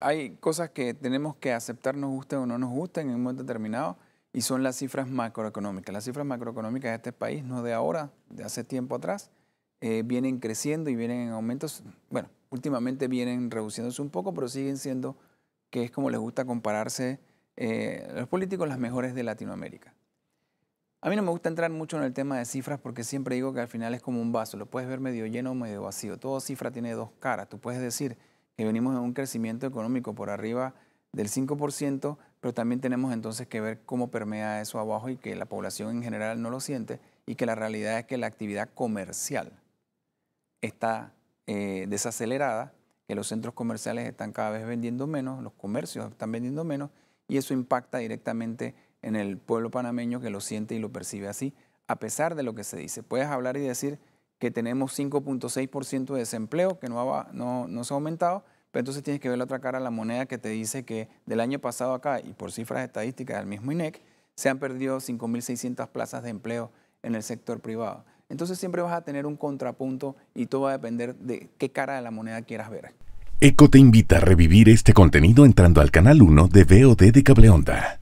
Hay cosas que tenemos que aceptar, nos gusten o no nos gusten en un momento determinado, y son las cifras macroeconómicas. Las cifras macroeconómicas de este país, no de ahora, de hace tiempo atrás, eh, vienen creciendo y vienen en aumentos. Bueno, últimamente vienen reduciéndose un poco, pero siguen siendo, que es como les gusta compararse eh, los políticos, las mejores de Latinoamérica. A mí no me gusta entrar mucho en el tema de cifras porque siempre digo que al final es como un vaso, lo puedes ver medio lleno o medio vacío. Toda cifra tiene dos caras. Tú puedes decir, que venimos en un crecimiento económico por arriba del 5%, pero también tenemos entonces que ver cómo permea eso abajo y que la población en general no lo siente y que la realidad es que la actividad comercial está eh, desacelerada, que los centros comerciales están cada vez vendiendo menos, los comercios están vendiendo menos y eso impacta directamente en el pueblo panameño que lo siente y lo percibe así, a pesar de lo que se dice. Puedes hablar y decir, que tenemos 5.6% de desempleo, que no, se ha aumentado, pero entonces tienes que ver la otra cara de la moneda que te dice que del año pasado acá, y por cifras estadísticas del mismo INEC, se han perdido 5.600 plazas de empleo en el sector privado. Entonces siempre vas a tener un contrapunto y todo va a depender de qué cara de la moneda quieras ver. ECO te invita a revivir este contenido entrando al canal 1 de VOD de Cableonda.